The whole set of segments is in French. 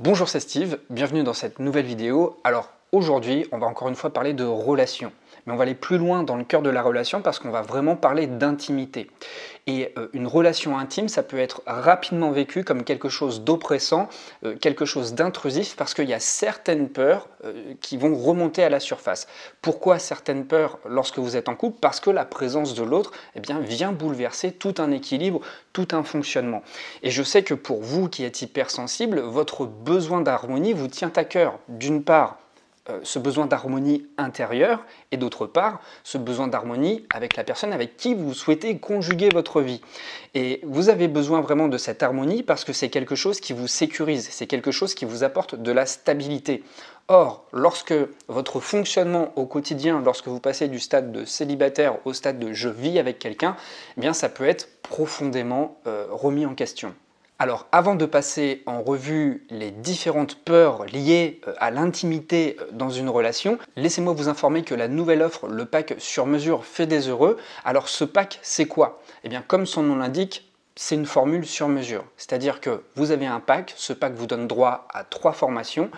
Bonjour, c'est Steve, bienvenue dans cette nouvelle vidéo. Alors aujourd'hui, on va encore une fois parler de relations mais on va aller plus loin dans le cœur de la relation parce qu'on va vraiment parler d'intimité. Et euh, une relation intime, ça peut être rapidement vécu comme quelque chose d'oppressant, euh, quelque chose d'intrusif, parce qu'il y a certaines peurs euh, qui vont remonter à la surface. Pourquoi certaines peurs lorsque vous êtes en couple Parce que la présence de l'autre eh bien, vient bouleverser tout un équilibre, tout un fonctionnement. Et je sais que pour vous qui êtes hypersensible, votre besoin d'harmonie vous tient à cœur. D'une part, euh, ce besoin d'harmonie intérieure et d'autre part ce besoin d'harmonie avec la personne avec qui vous souhaitez conjuguer votre vie. Et vous avez besoin vraiment de cette harmonie parce que c'est quelque chose qui vous sécurise, c'est quelque chose qui vous apporte de la stabilité. Or, lorsque votre fonctionnement au quotidien, lorsque vous passez du stade de célibataire au stade de je vis avec quelqu'un, eh bien ça peut être profondément euh, remis en question. Alors avant de passer en revue les différentes peurs liées euh, à l'intimité euh, dans une relation, laissez-moi vous informer que la nouvelle offre, le pack sur mesure fait des heureux. Alors ce pack, c'est quoi Eh bien comme son nom l'indique, c'est une formule sur mesure. C'est-à-dire que vous avez un pack, ce pack vous donne droit à trois formations.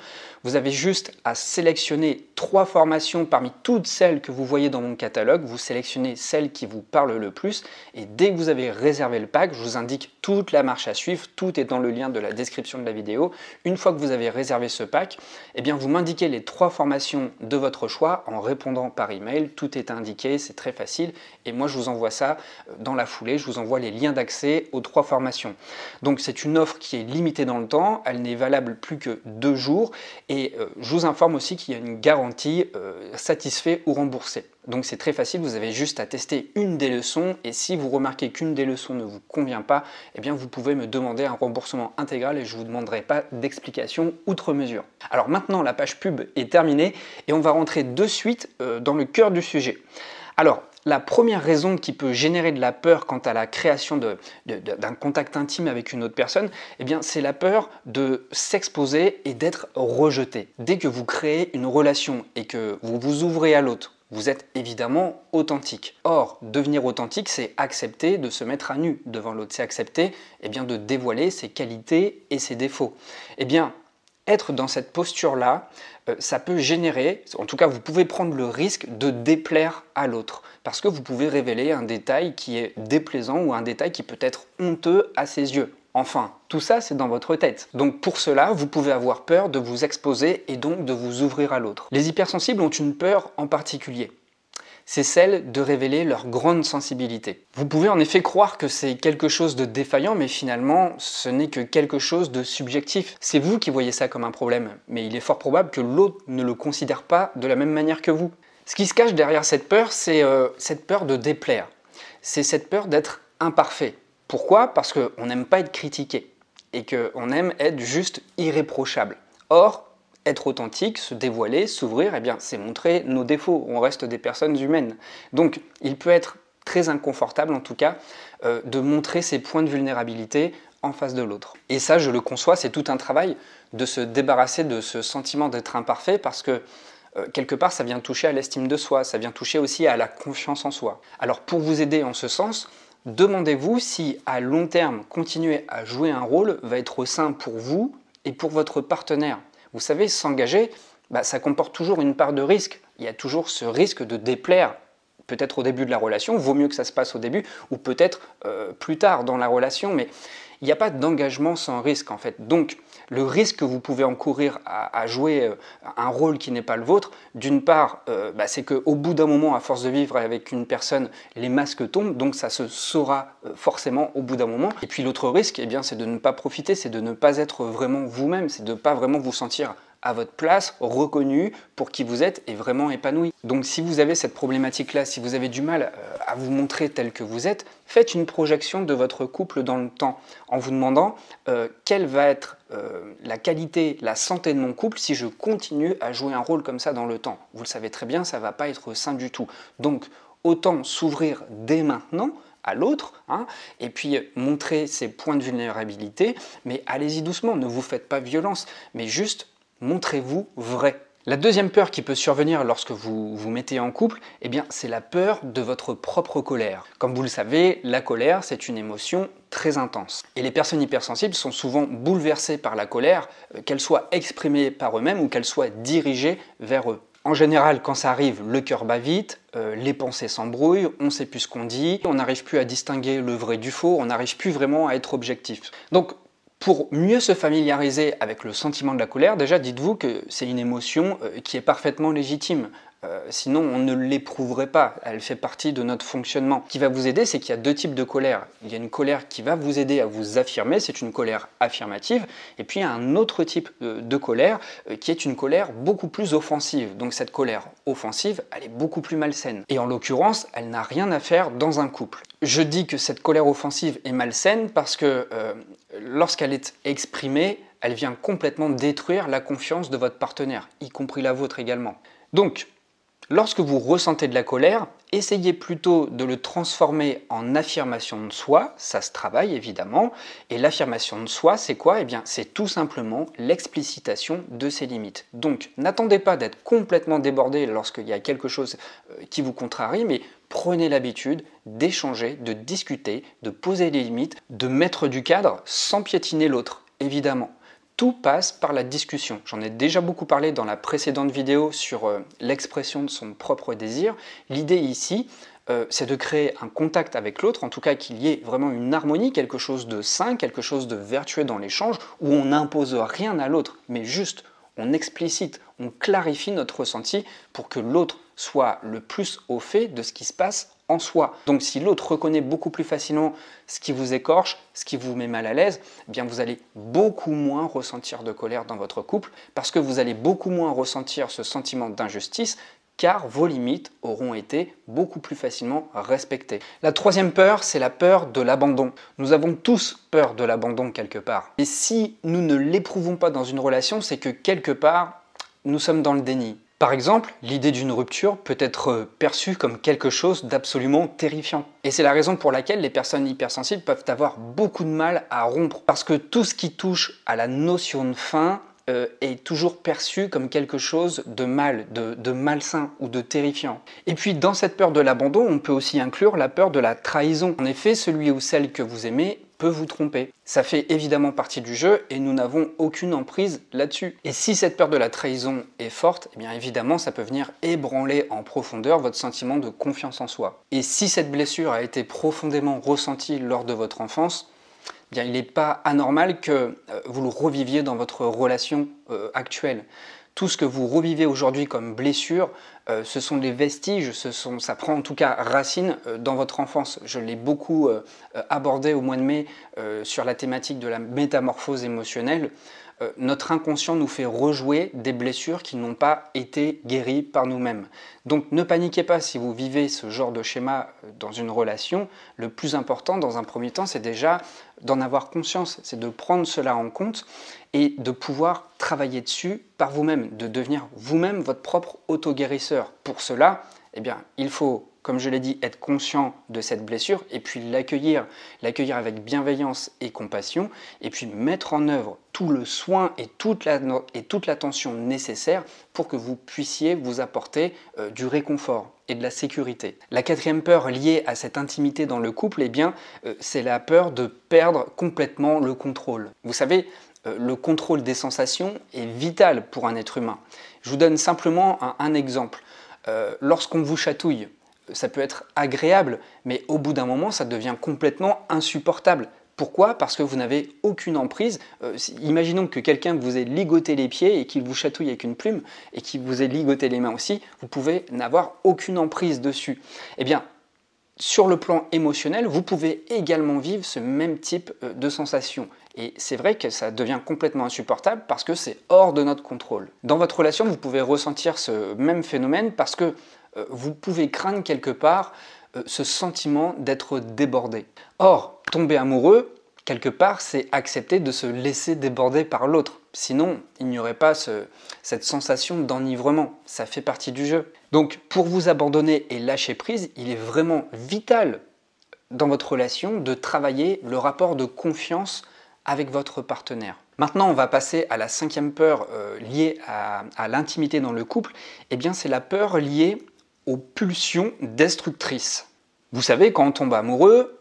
Vous avez juste à sélectionner trois formations parmi toutes celles que vous voyez dans mon catalogue. Vous sélectionnez celle qui vous parle le plus et dès que vous avez réservé le pack, je vous indique toute la marche à suivre. Tout est dans le lien de la description de la vidéo. Une fois que vous avez réservé ce pack, eh bien vous m'indiquez les trois formations de votre choix en répondant par email. Tout est indiqué, c'est très facile et moi je vous envoie ça euh, dans la foulée. Je vous envoie les liens d'accès trois formations. Donc c'est une offre qui est limitée dans le temps, elle n'est valable plus que deux jours et euh, je vous informe aussi qu'il y a une garantie euh, satisfait ou remboursé Donc c'est très facile, vous avez juste à tester une des leçons et si vous remarquez qu'une des leçons ne vous convient pas, eh bien vous pouvez me demander un remboursement intégral et je vous demanderai pas d'explication outre mesure. Alors maintenant la page pub est terminée et on va rentrer de suite euh, dans le cœur du sujet. Alors la première raison qui peut générer de la peur quant à la création d'un contact intime avec une autre personne, eh bien, c'est la peur de s'exposer et d'être rejeté. Dès que vous créez une relation et que vous vous ouvrez à l'autre, vous êtes évidemment authentique. Or, devenir authentique, c'est accepter de se mettre à nu devant l'autre, c'est accepter eh bien, de dévoiler ses qualités et ses défauts. Eh bien, être dans cette posture-là, euh, ça peut générer, en tout cas vous pouvez prendre le risque de déplaire à l'autre, parce que vous pouvez révéler un détail qui est déplaisant ou un détail qui peut être honteux à ses yeux. Enfin, tout ça, c'est dans votre tête. Donc pour cela, vous pouvez avoir peur de vous exposer et donc de vous ouvrir à l'autre. Les hypersensibles ont une peur en particulier c'est celle de révéler leur grande sensibilité. Vous pouvez en effet croire que c'est quelque chose de défaillant, mais finalement, ce n'est que quelque chose de subjectif. C'est vous qui voyez ça comme un problème, mais il est fort probable que l'autre ne le considère pas de la même manière que vous. Ce qui se cache derrière cette peur, c'est euh, cette peur de déplaire. C'est cette peur d'être imparfait. Pourquoi Parce qu'on n'aime pas être critiqué et qu'on aime être juste irréprochable. Or, être authentique, se dévoiler, s'ouvrir, eh bien, c'est montrer nos défauts. On reste des personnes humaines. Donc, il peut être très inconfortable, en tout cas, euh, de montrer ses points de vulnérabilité en face de l'autre. Et ça, je le conçois, c'est tout un travail de se débarrasser de ce sentiment d'être imparfait parce que euh, quelque part, ça vient toucher à l'estime de soi, ça vient toucher aussi à la confiance en soi. Alors, pour vous aider en ce sens, demandez-vous si à long terme, continuer à jouer un rôle va être sain pour vous et pour votre partenaire. Vous savez, s'engager, bah, ça comporte toujours une part de risque. Il y a toujours ce risque de déplaire peut-être au début de la relation, vaut mieux que ça se passe au début, ou peut-être euh, plus tard dans la relation, mais il n'y a pas d'engagement sans risque en fait. Donc, le risque que vous pouvez encourir à, jouer euh, un rôle qui n'est pas le vôtre, d'une part, euh, bah, c'est qu'au bout d'un moment, à force de vivre avec une personne, les masques tombent, donc ça se saura euh, forcément au bout d'un moment. Et puis l'autre risque, eh bien, c'est de ne pas profiter, c'est de ne pas être vraiment vous-même, c'est de ne pas vraiment vous sentir à votre place, reconnu pour qui vous êtes et vraiment épanoui. Donc si vous avez cette problématique-là, si vous avez du mal à vous montrer tel que vous êtes, faites une projection de votre couple dans le temps en vous demandant euh, quelle va être euh, la qualité, la santé de mon couple si je continue à jouer un rôle comme ça dans le temps. Vous le savez très bien, ça ne va pas être sain du tout. Donc autant s'ouvrir dès maintenant à l'autre, hein, et puis montrer ses points de vulnérabilité, mais allez-y doucement, ne vous faites pas violence, mais juste montrez-vous vrai. La deuxième peur qui peut survenir lorsque vous vous mettez en couple, eh bien, c'est la peur de votre propre colère. Comme vous le savez, la colère, c'est une émotion très intense. Et les personnes hypersensibles sont souvent bouleversées par la colère, euh, qu'elle soit exprimée par eux-mêmes ou qu'elle soit dirigée vers eux. En général, quand ça arrive, le cœur bat vite, euh, les pensées s'embrouillent, on ne sait plus ce qu'on dit, on n'arrive plus à distinguer le vrai du faux, on n'arrive plus vraiment à être objectif. Donc pour mieux se familiariser avec le sentiment de la colère, déjà dites-vous que c'est une émotion euh, qui est parfaitement légitime. Euh, sinon, on ne l'éprouverait pas. Elle fait partie de notre fonctionnement. Ce qui va vous aider, c'est qu'il y a deux types de colère. Il y a une colère qui va vous aider à vous affirmer, c'est une colère affirmative. Et puis, il y a un autre type euh, de, colère qui est une colère beaucoup plus offensive. Donc, cette colère offensive, elle est beaucoup plus malsaine. Et en l'occurrence, elle n'a rien à faire dans un couple. Je dis que cette colère offensive est malsaine parce que lorsqu'elle est exprimée, elle vient complètement détruire la confiance de votre partenaire, y compris la vôtre également. Donc, Lorsque vous ressentez de la colère, essayez plutôt de le transformer en affirmation de soi, ça se travaille évidemment, et l'affirmation de soi, c'est quoi Eh bien, c'est tout simplement l'explicitation de ses limites. Donc, n'attendez pas d'être complètement débordé lorsqu'il y a quelque chose euh, qui vous contrarie, mais prenez l'habitude d'échanger, de discuter, de poser des limites, de mettre du cadre sans piétiner l'autre, évidemment tout passe par la discussion. J'en ai déjà beaucoup parlé dans la précédente vidéo sur euh, l'expression de son propre désir. L'idée ici, euh, c'est de créer un contact avec l'autre, en tout cas qu'il y ait vraiment une harmonie, quelque chose de sain, quelque chose de vertueux dans l'échange, où on n'impose rien à l'autre, mais juste on explicite, on clarifie notre ressenti pour que l'autre soit le plus au fait de ce qui se passe soi. Donc si l'autre reconnaît beaucoup plus facilement ce qui vous écorche, ce qui vous met mal à l'aise, eh bien vous allez beaucoup moins ressentir de colère dans votre couple parce que vous allez beaucoup moins ressentir ce sentiment d'injustice car vos limites auront été beaucoup plus facilement respectées. La troisième peur, c'est la peur de l'abandon. Nous avons tous peur de l'abandon quelque part. Et si nous ne l'éprouvons pas dans une relation, c'est que quelque part, nous sommes dans le déni. Par exemple, l'idée d'une rupture peut être euh, perçue comme quelque chose d'absolument terrifiant. Et c'est la raison pour laquelle les personnes hypersensibles peuvent avoir beaucoup de mal à rompre. Parce que tout ce qui touche à la notion de fin euh, est toujours perçu comme quelque chose de mal, de malsain ou de terrifiant. Et puis dans cette peur de l'abandon, on peut aussi inclure la peur de la trahison. En effet, celui ou celle que vous aimez vous tromper. Ça fait évidemment partie du jeu et nous n'avons aucune emprise là-dessus. Et si cette peur de la trahison est forte, eh bien évidemment ça peut venir ébranler en profondeur votre sentiment de confiance en soi. Et si cette blessure a été profondément ressentie lors de votre enfance, eh bien il n'est pas anormal que euh, vous le reviviez dans votre relation euh, actuelle tout ce que vous revivez aujourd'hui comme blessure, euh, ce sont des vestiges, ça prend en tout cas racine euh, dans votre enfance. Je l'ai beaucoup euh, abordé au mois de mai sur la thématique de la métamorphose émotionnelle. Euh, notre inconscient nous fait rejouer des blessures qui n'ont pas été guéries par nous-mêmes. Donc ne paniquez pas si vous vivez ce genre de schéma euh, dans une relation. Le plus important dans un premier temps, c'est déjà d'en avoir conscience, c'est de prendre cela en compte et de pouvoir travailler dessus par vous-même, de devenir vous-même votre propre auto-guérisseur. Pour cela, eh bien, il faut, comme je l'ai dit, être conscient de cette blessure et puis l'accueillir, l'accueillir avec bienveillance et compassion, et puis mettre en œuvre tout le soin et toute, l'attention nécessaire pour que vous puissiez vous apporter euh, du réconfort et de la sécurité. La quatrième peur liée à cette intimité dans le couple, eh bien, euh, c'est la peur de perdre complètement le contrôle. Vous savez, euh, le contrôle des sensations est vital pour un être humain. Je vous donne simplement un exemple. Euh, lorsqu'on vous chatouille, ça peut être agréable, mais au bout d'un moment, ça devient complètement insupportable. Pourquoi Parce que vous n'avez aucune emprise. Euh, imaginons que quelqu'un vous ait ligoté les pieds et qu'il vous chatouille avec une plume et qu'il vous ait ligoté les mains aussi, vous pouvez n'avoir aucune emprise dessus. Eh bien, sur le plan émotionnel, vous pouvez également vivre ce même type euh, de sensation. Et c'est vrai que ça devient complètement insupportable parce que c'est hors de notre contrôle. Dans votre relation, vous pouvez ressentir ce même phénomène parce que euh, vous pouvez craindre quelque part euh, ce sentiment d'être débordé. Or, tomber amoureux, quelque part, c'est accepter de se laisser déborder par l'autre. Sinon, il n'y aurait pas cette sensation d'enivrement. Ça fait partie du jeu. Donc pour vous abandonner et lâcher prise, il est vraiment vital dans votre relation de travailler le rapport de confiance avec votre partenaire. Maintenant, on va passer à la cinquième peur euh, liée à, l'intimité dans le couple. Eh bien, c'est la peur liée aux pulsions destructrices. Vous savez, quand on tombe amoureux,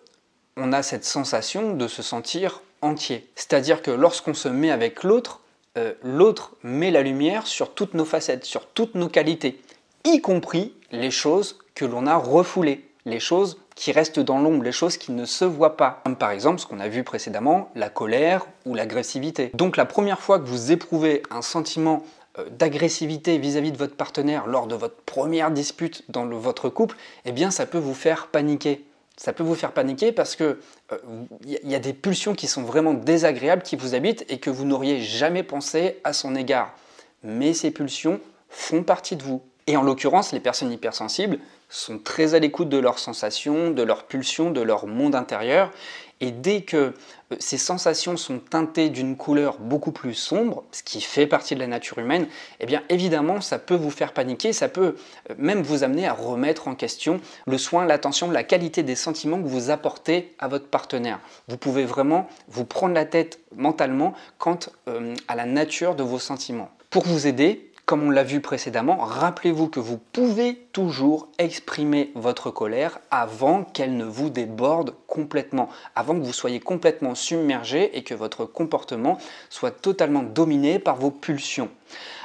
on a cette sensation de se sentir entier. C'est-à-dire que lorsqu'on se met avec l'autre, euh, l'autre met la lumière sur toutes nos facettes, sur toutes nos qualités y compris les choses que l'on a refoulées, les choses qui restent dans l'ombre, les choses qui ne se voient pas, comme par exemple ce qu'on a vu précédemment, la colère ou l'agressivité. Donc la première fois que vous éprouvez un sentiment euh, d'agressivité vis-à-vis de votre partenaire lors de votre première dispute dans votre couple, eh bien ça peut vous faire paniquer. Ça peut vous faire paniquer parce que euh, il y a des pulsions qui sont vraiment désagréables qui vous habitent et que vous n'auriez jamais pensé à son égard. Mais ces pulsions font partie de vous. Et en l'occurrence, les personnes hypersensibles sont très à l'écoute de leurs sensations, de leurs pulsions, de leur monde intérieur. Et dès que euh, ces sensations sont teintées d'une couleur beaucoup plus sombre, ce qui fait partie de la nature humaine, eh bien évidemment ça peut vous faire paniquer, ça peut euh, même vous amener à remettre en question le soin, l'attention, la qualité des sentiments que vous apportez à votre partenaire. Vous pouvez vraiment vous prendre la tête mentalement quant euh, à la nature de vos sentiments. Pour vous aider, comme on l'a vu précédemment, rappelez-vous que vous pouvez toujours exprimer votre colère avant qu'elle ne vous déborde complètement, avant que vous soyez complètement submergé et que votre comportement soit totalement dominé par vos pulsions.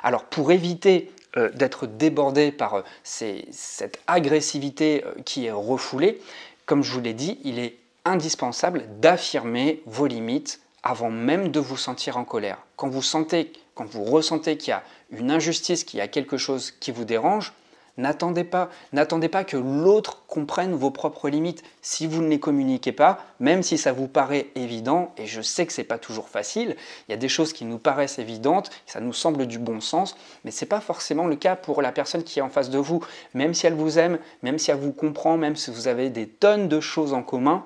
Alors pour éviter euh, d'être débordé par euh, cette agressivité euh, qui est refoulée, comme je vous l'ai dit, il est indispensable d'affirmer vos limites avant même de vous sentir en colère. Quand vous sentez quand vous ressentez qu'il y a une injustice, qu'il y a quelque chose qui vous dérange, n'attendez pas, n'attendez pas que l'autre comprenne vos propres limites. Si vous ne les communiquez pas, même si ça vous paraît évident, et je sais que ce n'est pas toujours facile, il y a des choses qui nous paraissent évidentes, ça nous semble du bon sens, mais ce n'est pas forcément le cas pour la personne qui est en face de vous. Même si elle vous aime, même si elle vous comprend, même si vous avez des tonnes de choses en commun,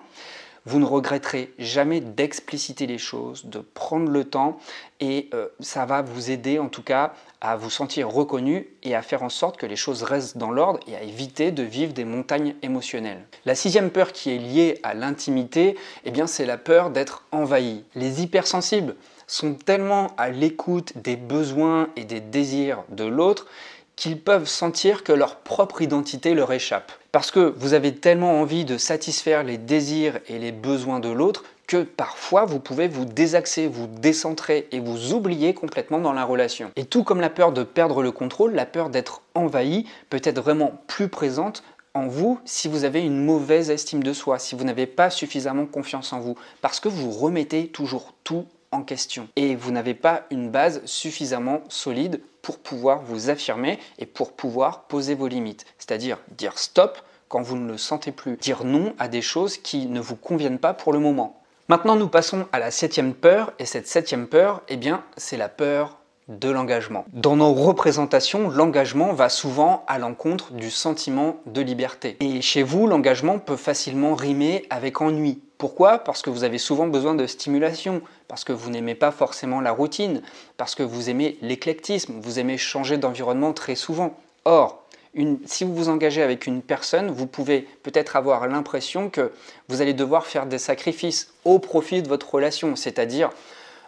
vous ne regretterez jamais d'expliciter les choses, de prendre le temps et euh, ça va vous aider en tout cas à vous sentir reconnu et à faire en sorte que les choses restent dans l'ordre et à éviter de vivre des montagnes émotionnelles. La sixième peur qui est liée à l'intimité, eh bien c'est la peur d'être envahi. Les hypersensibles sont tellement à l'écoute des besoins et des désirs de l'autre qu'ils peuvent sentir que leur propre identité leur échappe. Parce que vous avez tellement envie de satisfaire les désirs et les besoins de l'autre que parfois vous pouvez vous désaxer, vous décentrer et vous oublier complètement dans la relation. Et tout comme la peur de perdre le contrôle, la peur d'être envahi peut être vraiment plus présente en vous si vous avez une mauvaise estime de soi, si vous n'avez pas suffisamment confiance en vous, parce que vous remettez toujours tout question. Et vous n'avez pas une base suffisamment solide pour pouvoir vous affirmer et pour pouvoir poser vos limites. C'est-à-dire dire stop quand vous ne le sentez plus, dire non à des choses qui ne vous conviennent pas pour le moment. Maintenant, nous passons à la septième peur, et cette septième peur, eh bien, c'est la peur de l'engagement. Dans nos représentations, l'engagement va souvent à l'encontre du sentiment de liberté. Et chez vous, l'engagement peut facilement rimer avec ennui, pourquoi Parce que vous avez souvent besoin de stimulation, parce que vous n'aimez pas forcément la routine, parce que vous aimez l'éclectisme, vous aimez changer d'environnement très souvent. Or, si vous vous engagez avec une personne, vous pouvez peut-être avoir l'impression que vous allez devoir faire des sacrifices au profit de votre relation, c'est-à-dire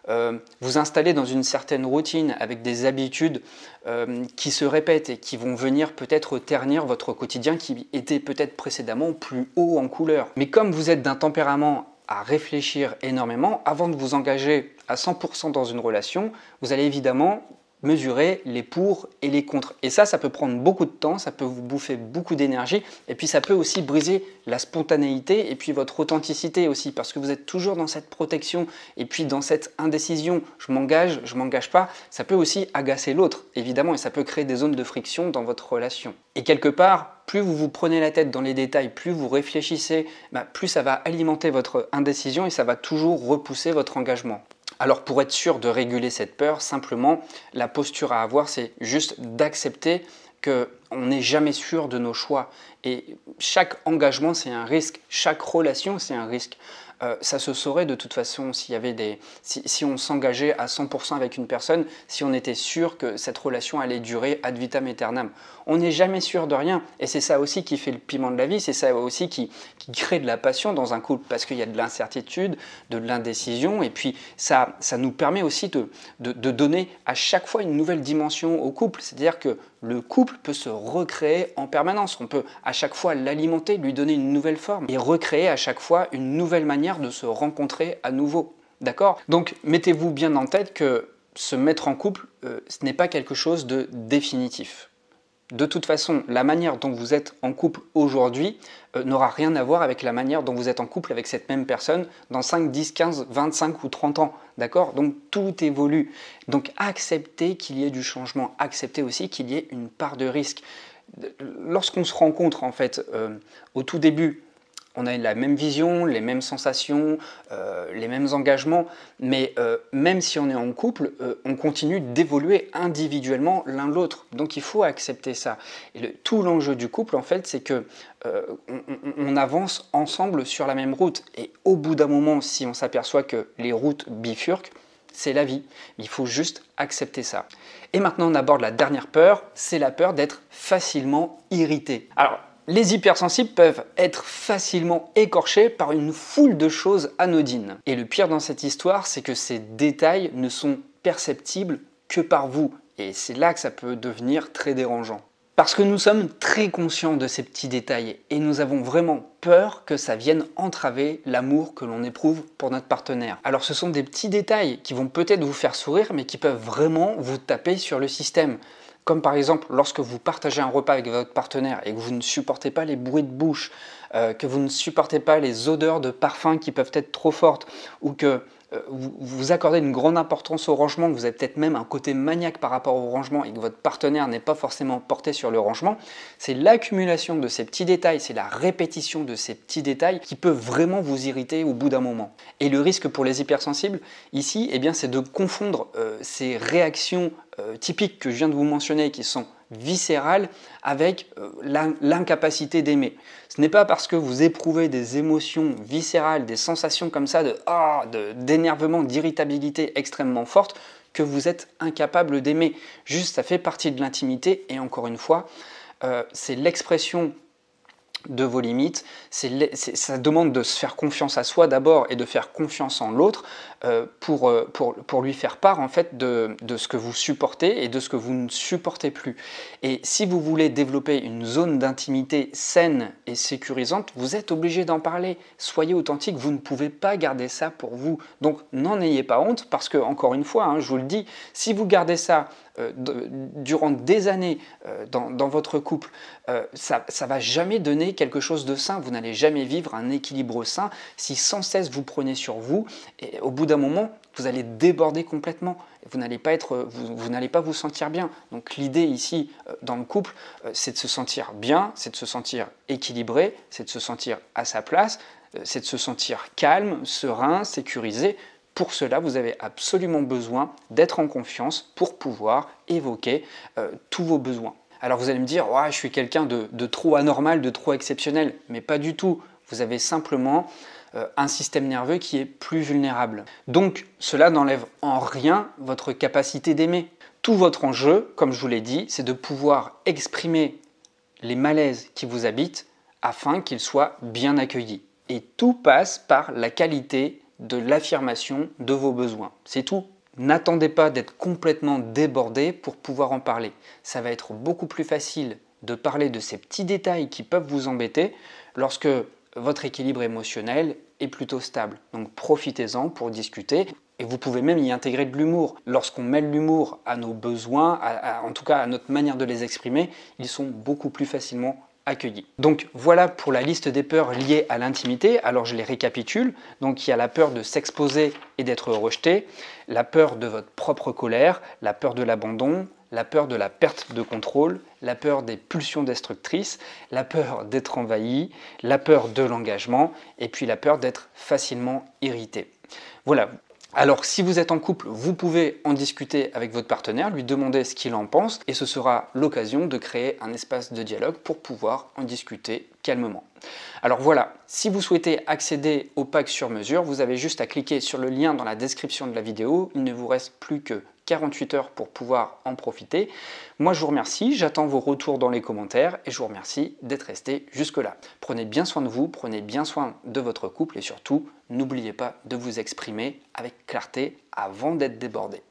euh, vous installer dans une certaine routine avec des habitudes euh, qui se répètent et qui vont venir peut-être ternir votre quotidien qui était peut-être précédemment plus haut en couleur. Mais comme vous êtes d'un tempérament à réfléchir énormément avant de vous engager à 100% dans une relation, vous allez évidemment mesurer les pour et les contre. Et ça, ça peut prendre beaucoup de temps, ça peut vous bouffer beaucoup d'énergie, et puis ça peut aussi briser la spontanéité et puis votre authenticité aussi, parce que vous êtes toujours dans cette protection et puis dans cette indécision, je m'engage, je m'engage pas, ça peut aussi agacer l'autre, évidemment, et ça peut créer des zones de friction dans votre relation. Et quelque part, plus vous vous prenez la tête dans les détails, plus vous réfléchissez, bah, plus ça va alimenter votre indécision et ça va toujours repousser votre engagement. Alors pour être sûr de réguler cette peur, simplement la posture à avoir, c'est juste d'accepter qu'on n'est jamais sûr de nos choix et chaque engagement c'est un risque, chaque relation c'est un risque. Euh, ça se saurait de toute façon s'il y avait des, si, si on s'engageait à 100% avec une personne, si on était sûr que cette relation allait durer ad vitam aeternam. On n'est jamais sûr de rien, et c'est ça aussi qui fait le piment de la vie, c'est ça aussi qui, qui, crée de la passion dans un couple, parce qu'il y a de l'incertitude, de l'indécision, et puis ça, ça nous permet aussi de, de, de donner à chaque fois une nouvelle dimension au couple, c'est-à-dire que le couple peut se recréer en permanence. On peut à chaque fois l'alimenter, lui donner une nouvelle forme et recréer à chaque fois une nouvelle manière de se rencontrer à nouveau. D'accord Donc mettez-vous bien en tête que se mettre en couple, euh, ce n'est pas quelque chose de définitif de toute façon, la manière dont vous êtes en couple aujourd'hui euh, n'aura rien à voir avec la manière dont vous êtes en couple avec cette même personne dans 5, 10, 15, 25 ou 30 ans. D'accord Donc tout évolue. Donc acceptez qu'il y ait du changement, acceptez aussi qu'il y ait une part de risque. Lorsqu'on se rencontre en fait euh, au tout début on a la même vision, les mêmes sensations, euh, les mêmes engagements, mais euh, même si on est en couple, euh, on continue d'évoluer individuellement l'un l'autre. Donc il faut accepter ça. Et tout l'enjeu du couple, en fait, c'est que on, avance ensemble sur la même route. Et au bout d'un moment, si on s'aperçoit que les routes bifurquent, c'est la vie. Il faut juste accepter ça. Et maintenant, on aborde la dernière peur, c'est la peur d'être facilement irrité. Alors, les hypersensibles peuvent être facilement écorchés par une foule de choses anodines. Et le pire dans cette histoire, c'est que ces détails ne sont perceptibles que par vous. Et c'est là que ça peut devenir très dérangeant. Parce que nous sommes très conscients de ces petits détails et nous avons vraiment peur que ça vienne entraver l'amour que l'on éprouve pour notre partenaire. Alors ce sont des petits détails qui vont peut-être vous faire sourire mais qui peuvent vraiment vous taper sur le système comme par exemple lorsque vous partagez un repas avec votre partenaire et que vous ne supportez pas les bruits de bouche, euh, que vous ne supportez pas les odeurs de parfums qui peuvent être trop fortes, ou que euh, vous, accordez une grande importance au rangement, que vous avez peut-être même un côté maniaque par rapport au rangement et que votre partenaire n'est pas forcément porté sur le rangement, c'est l'accumulation de ces petits détails, c'est la répétition de ces petits détails qui peut vraiment vous irriter au bout d'un moment. Et le risque pour les hypersensibles ici, eh bien, c'est de confondre euh, ces réactions euh, typiques que je viens de vous mentionner qui sont viscérale avec euh, l'incapacité d'aimer. Ce n'est pas parce que vous éprouvez des émotions viscérales, des sensations comme ça ah, de d'énervement, d'irritabilité extrêmement forte que vous êtes incapable d'aimer. Juste, ça fait partie de l'intimité et encore une fois, euh, c'est l'expression de vos limites. C'est, ça demande de se faire confiance à soi d'abord et de faire confiance en l'autre euh, euh, pour, pour, lui faire part en fait de, ce que vous supportez et de ce que vous ne supportez plus. Et si vous voulez développer une zone d'intimité saine et sécurisante, vous êtes obligé d'en parler. Soyez authentique, vous ne pouvez pas garder ça pour vous. Donc n'en ayez pas honte parce que, encore une fois, hein, je vous le dis, si vous gardez ça euh, durant des années euh, dans, votre couple, euh, ça ne va jamais donner quelque chose de sain. Vous n'allez jamais vivre un équilibre sain si sans cesse vous prenez sur vous. Et au bout d'un moment, vous allez déborder complètement. Vous n'allez pas être, vous n'allez pas vous sentir bien. Donc l'idée ici dans le couple, c'est de se sentir bien, c'est de se sentir équilibré, c'est de se sentir à sa place, c'est de se sentir calme, serein, sécurisé pour cela, vous avez absolument besoin d'être en confiance pour pouvoir évoquer euh, tous vos besoins. Alors vous allez me dire, je suis quelqu'un de, trop anormal, de trop exceptionnel, mais pas du tout. Vous avez simplement euh, un système nerveux qui est plus vulnérable. Donc cela n'enlève en rien votre capacité d'aimer. Tout votre enjeu, comme je vous l'ai dit, c'est de pouvoir exprimer les malaises qui vous habitent afin qu'ils soient bien accueillis. Et tout passe par la qualité de l'affirmation de vos besoins. C'est tout. N'attendez pas d'être complètement débordé pour pouvoir en parler. Ça va être beaucoup plus facile de parler de ces petits détails qui peuvent vous embêter lorsque votre équilibre émotionnel est plutôt stable. Donc profitez-en pour discuter. Et vous pouvez même y intégrer de l'humour. Lorsqu'on mêle l'humour à nos besoins, en tout cas à notre manière de les exprimer, ils sont beaucoup plus facilement accueilli. Donc voilà pour la liste des peurs liées à l'intimité. Alors je les récapitule. Donc il y a la peur de s'exposer et d'être rejeté, la peur de votre propre colère, la peur de l'abandon, la peur de la perte de contrôle, la peur des pulsions destructrices, la peur d'être envahi, la peur de l'engagement et puis la peur d'être facilement irrité. Voilà, alors si vous êtes en couple, vous pouvez en discuter avec votre partenaire, lui demander ce qu'il en pense, et ce sera l'occasion de créer un espace de dialogue pour pouvoir en discuter calmement. Alors voilà, si vous souhaitez accéder au pack sur mesure, vous avez juste à cliquer sur le lien dans la description de la vidéo, il ne vous reste plus que 48 heures pour pouvoir en profiter. Moi, je vous remercie, j'attends vos retours dans les commentaires et je vous remercie d'être resté jusque-là. Prenez bien soin de vous, prenez bien soin de votre couple et surtout, n'oubliez pas de vous exprimer avec clarté avant d'être débordé.